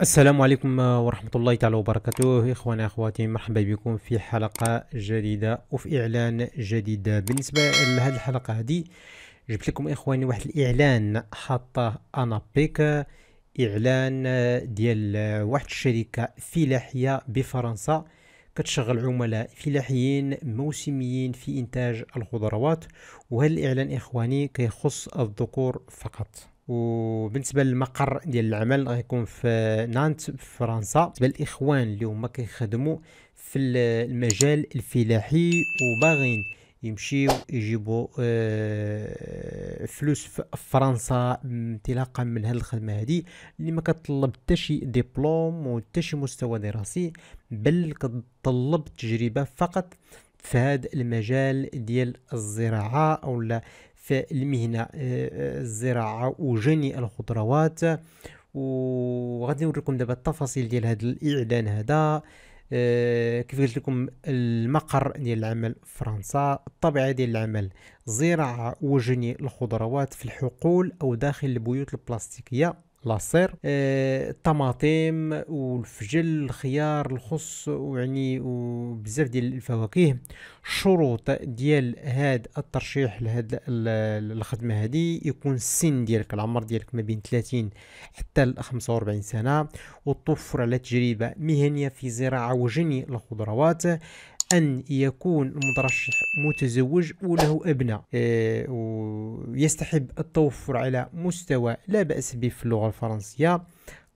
السلام عليكم ورحمة الله تعالى وبركاته إخوانا أخواتي مرحبا بكم في حلقة جديدة وفي إعلان جديد بالنسبة لهذه الحلقة هذه جبت لكم إخواني واحد الإعلان حاطه أنا بيك إعلان ديال واحد الشركة فلاحية بفرنسا كتشغل عملاء فلاحيين موسميين في إنتاج الخضروات وهذا الإعلان إخواني كيخص الذكور فقط وبالنسبه للمقر ديال العمل غيكون في نانت في فرنسا بالنسبه للاخوان اللي هما كيخدموا في المجال الفلاحي وباغين يمشيو يجيبوا آه، فلوس في فرنسا انطلاقا من هذه الخدمه هذه اللي ما كتطلب حتى شي ديبلوم وحتى شي مستوى دراسي بل كتطلب تجربه فقط في هذا المجال ديال الزراعه او في المهنة آه، آه، الزراعة وجني الخضروات وغادي نوريكم دابا التفاصيل ديال هذا الاعلان هذا آه، كيف قلت لكم المقر ديال العمل في فرنسا الطبيعه ديال العمل زراعه وجني الخضروات في الحقول او داخل البيوت البلاستيكيه لاصير آه، الطماطم والفجل الخيار الخص ويعني وبزاف ديال الفواكه الشروط ديال هاد الترشيح لهاد الخدمه هادي يكون السن ديالك العمر ديالك ما بين 30 حتى ل 45 سنه وتوفر على تجربه مهنيه في زراعه وجني الخضروات أن يكون المترشح متزوج وله أبناء آه، ويستحب التوفر على مستوى لا بأس به في اللغة الفرنسية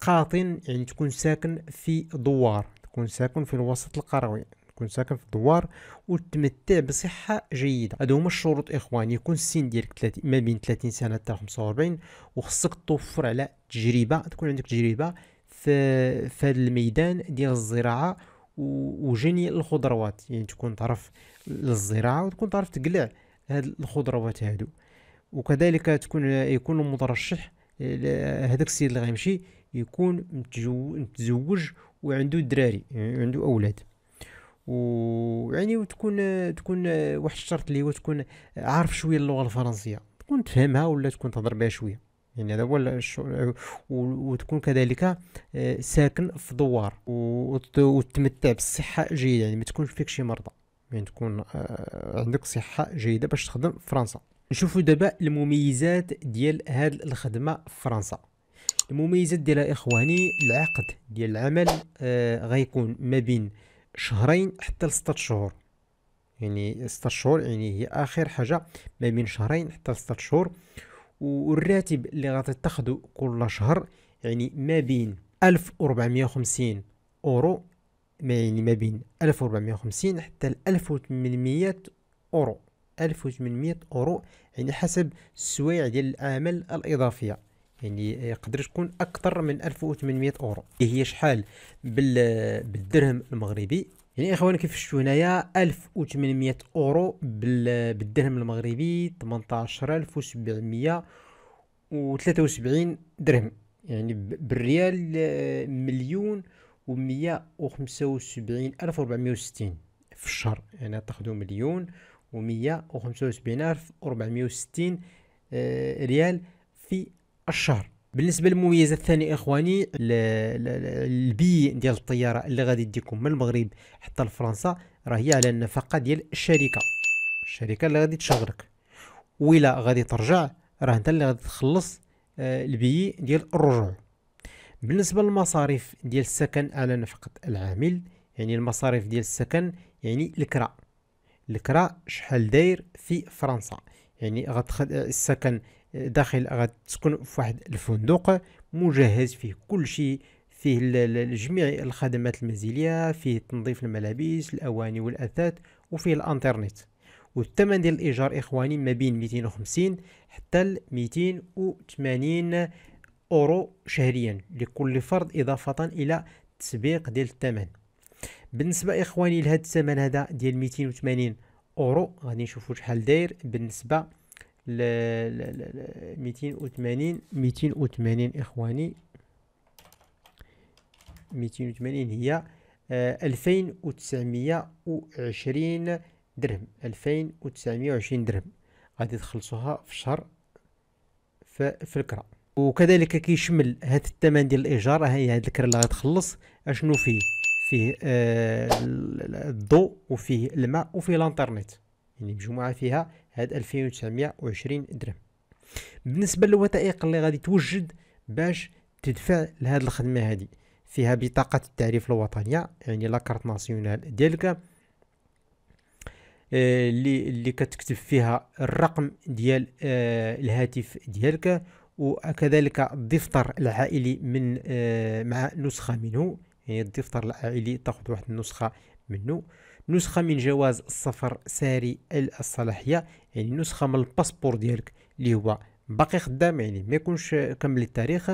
قاطن يعني تكون ساكن في دوار تكون ساكن في الوسط القروي تكون ساكن في الدوار وتمتع بصحة جيدة هادو هما الشروط إخوان يكون السن ديالك ما بين 30 سنة حتى 45 وخصك توفر على تجربة تكون عندك تجربة في في هذا الميدان ديال الزراعة وجينيا الخضروات يعني تكون تعرف للزراعه وتكون تعرف تقلع هاد الخضروات هادو وكذلك تكون يكون المترشح هذاك السيد اللي غيمشي يكون متزوج وعنده دراري يعني عنده اولاد ويعني وتكون تكون واحد الشرط اللي هو تكون عارف شويه اللغه الفرنسيه تكون تفهمها ولا تكون تهضر بها شويه يعني هذا هو الشعور وتكون كذلك آه، ساكن في دوار وتتمتع بالصحه جيده يعني ما تكونش فيك شي مرضى يعني تكون آه، عندك صحه جيده باش تخدم في فرنسا نشوفوا دابا المميزات ديال هذه الخدمه في فرنسا المميزات ديالها اخواني العقد ديال العمل آه غيكون ما بين شهرين حتى ل شهور يعني 6 شهور يعني هي اخر حاجه ما بين شهرين حتى لستة شهور والراتب اللي غتتاخدو كل شهر يعني ما بين 1450 اورو ما يعني ما بين 1450 حتى 1800 اورو 1800 اورو يعني حسب السوايع ديال العمل الاضافيه يعني يقدر تكون اكثر من 1800 اورو هي شحال بالدرهم المغربي يعني اخوان كيف شفتوا هنايا 1800 اورو بالدرهم المغربي 18773 درهم يعني بالريال مليون و175 الف وستين في الشهر يعني تاخذوا مليون و175 الف وستين آه، ريال في الشهر بالنسبه للمميز الثاني اخواني البي ديال الطياره اللي غادي يديكم من المغرب حتى لفرنسا راه هي على النفقه ديال الشركه الشركه اللي غادي تشغلك ولا غادي ترجع راه انت اللي غادي تخلص آه، البي ديال الرجوع بالنسبه للمصاريف ديال السكن على نفقه العامل يعني المصاريف ديال السكن يعني الكرا الكرا شحال داير في فرنسا يعني غتخد السكن داخل غتسكن في واحد الفندق مجهز فيه كل شيء فيه جميع الخدمات المنزلية فيه تنظيف الملابس الأواني والأثاث وفيه الأنترنت والثمن ديال الإيجار إخواني ما بين 250 حتى 280 أورو شهريا لكل فرد إضافة إلى تسبيق ديال الثمن بالنسبة إخواني لهذا الثمن هذا ديال 280 أورو غادي نشوفو شحال داير بالنسبة ل 280 280 اخواني 280 هي 2920 آه، درهم 2920 درهم غادي تخلصوها في الشهر في, في الكرة وكذلك كيشمل هذا الثمن ديال الايجار هي هذه الكره اللي غتخلص اشنو فيه فيه آه الضوء وفيه الماء وفيه الانترنت يعني مجموعة فيها هاد 2920 درهم بالنسبة للوثائق اللي غادي توجد باش تدفع لهاد الخدمة هادي فيها بطاقة التعريف الوطنية يعني لاكارت ناسيونال ديالك آه، اللي اللي كتكتب فيها الرقم ديال آه، الهاتف ديالك وكذلك الدفتر العائلي من آه، مع نسخة منه يعني الدفتر العائلي تاخذ واحد النسخة منه نسخه من جواز السفر ساري الصلاحيه يعني نسخه من الباسبور ديالك اللي هو باقي خدام يعني ما يكونش كمل التاريخ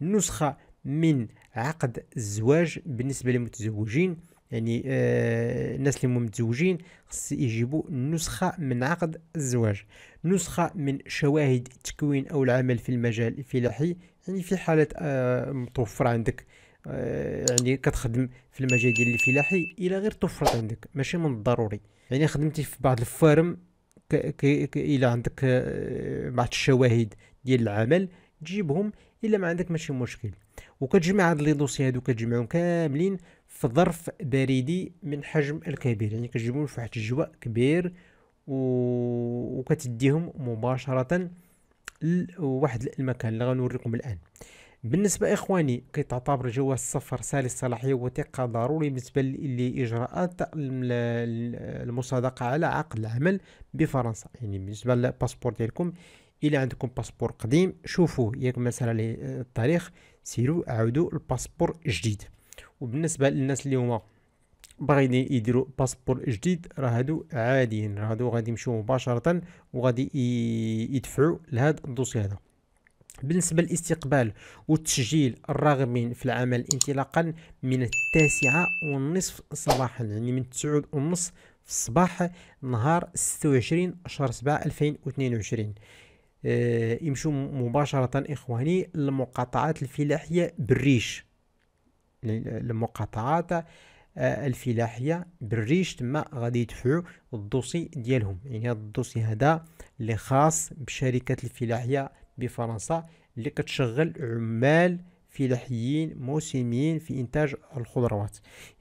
نسخه من عقد الزواج بالنسبه للمتزوجين يعني آه الناس اللي متزوجين خص يجيبوا نسخه من عقد الزواج نسخه من شواهد التكوين او العمل في المجال الفلاحي يعني في حاله آه متوفر عندك آه، يعني كتخدم في المجال ديال الفلاحي الى غير توفرت عندك ماشي من الضروري يعني خدمتي في بعض الفارم الى عندك آه، بعض الشواهد ديال العمل تجيبهم الا ما عندك ماشي مشكل وكتجمع هاد لي دوسي هادو كتجمعهم كاملين في ظرف بريدي من حجم الكبير يعني كتجيبهم في واحد الجواء كبير و... وكتديهم مباشره لواحد المكان اللي غنوريكم الان بالنسبة إخواني كيتعتبر جواز السفر سالي الصلاحية وثيقة ضروري بالنسبة لإجراءات المصادقة على عقد العمل بفرنسا يعني بالنسبة للباسبور ديالكم إلا عندكم باسبور قديم شوفوه ياك مثلا التاريخ سيروا عاودو الباسبور جديد وبالنسبة للناس اللي هما باغيين يديروا باسبور جديد راه هادو عاديين راه هادو غادي يمشيو مباشرة وغادي يدفعوا لهاد الدوسي هذا بالنسبة للاستقبال والتسجيل الراغبين في العمل انطلاقا من التاسعة والنصف صباحا يعني من تسعود ونصف في الصباح نهار ستة وعشرين شهر الفين 2022 وعشرين آه، يمشوا مباشرة إخواني للمقاطعات الفلاحية بالريش يعني المقاطعات الفلاحيه بالريش تما غادي يدفعوا الدوسي ديالهم يعني هذا الدوسي هذا اللي خاص بالشركات الفلاحيه بفرنسا اللي كتشغل عمال فلاحيين موسميين في انتاج الخضروات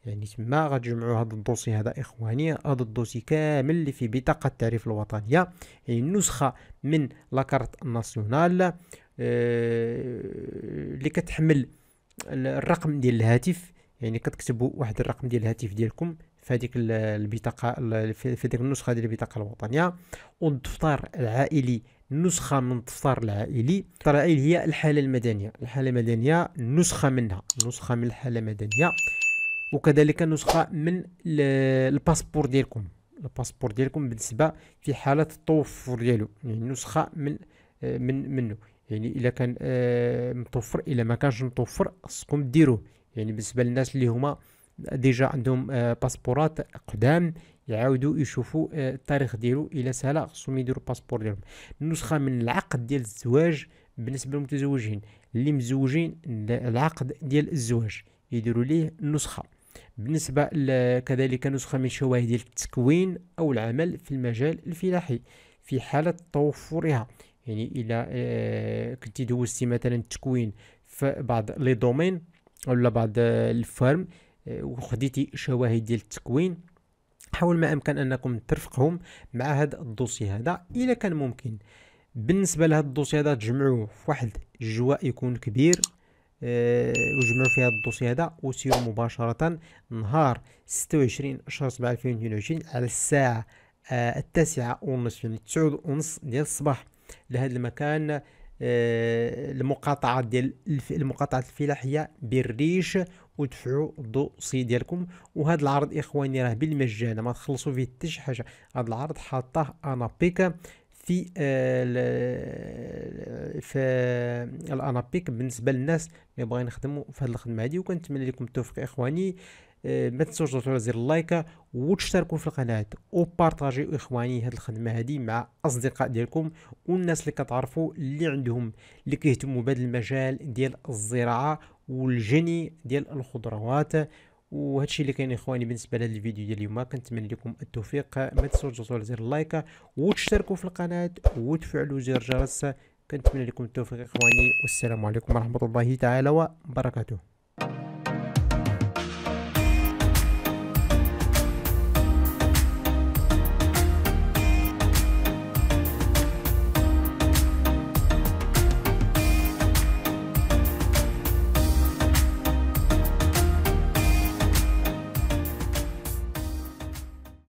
يعني تما غتجمعوا هذا الدوسي هذا اخواني هذا الدوسي كامل اللي في بطاقه التعريف الوطنيه يعني نسخه من لاكارت ناسيونال اللي آه، كتحمل الرقم ديال الهاتف يعني كتكتبوا واحد الرقم ديال الهاتف ديالكم في هذيك البطاقه في هذيك النسخه ديال البطاقه الوطنيه والدفتر العائلي نسخة من الدفتر العائلي الدفتر العائلي هي الحالة المدنية الحالة المدنية نسخة منها نسخة من الحالة المدنية وكذلك نسخة من الباسبور ديالكم الباسبور ديالكم بالنسبة في حالة التوفر ديالو يعني نسخة من آه، من منه يعني الا كان آه، متوفر الا ما كانش متوفر خصكم ديروه يعني بالنسبه للناس اللي هما ديجا عندهم آه، باسبورات قدام يعاودوا يشوفوا آه، التاريخ ديالو الى سهل خصهم يديروا الباسبور ديالهم النسخه من العقد ديال الزواج بالنسبه للمتزوجين اللي مزوجين العقد ديال الزواج يديروا ليه النسخه بالنسبه كذلك نسخه من شواهد التكوين او العمل في المجال الفلاحي في حاله توفرها يعني الى آه، كنتي دوزتي مثلا التكوين في بعض لي دومين ولا بعض الفارم آه، وخديتي شواهد ديال التكوين حاول ما امكن انكم ترفقهم مع هذا الدوسي هذا الا كان ممكن بالنسبه لهذا الدوسي هذا تجمعوه في واحد الجواء يكون كبير أه وجمعوا في هذا الدوسي هذا وسيروا مباشره نهار 26 شهر 7 2022 على الساعه آه، التاسعة ونص يعني تسعود ونص ديال الصباح لهذا المكان آه، المقاطعه ديال المقاطعه الفلاحيه بالريش ودفعوا الدوسي ديالكم وهذا العرض اخواني راه بالمجان ما تخلصوا فيه حتى شي حاجه هذا العرض حاطاه انا بيك في آه، في الانابيك آه، بالنسبه للناس اللي باغيين يخدموا في هذه الخدمه هذه وكنتمنى لكم التوفيق اخواني آه، ما تنسوش تضغطوا على زر اللايك وتشتركوا في القناه وبارطاجيو اخواني هاد الخدمه هادي مع اصدقاء ديالكم والناس اللي كتعرفوا اللي عندهم اللي كيهتموا بهذا المجال ديال الزراعه والجني ديال الخضروات وهذا الشيء اللي كاين اخواني بالنسبه لهذا الفيديو ديال اليوم كنتمنى لكم التوفيق ما تنسوش تضغطوا على زر اللايك وتشتركوا في القناه وتفعلوا زر الجرس كنتمنى لكم التوفيق اخواني والسلام عليكم ورحمه الله تعالى وبركاته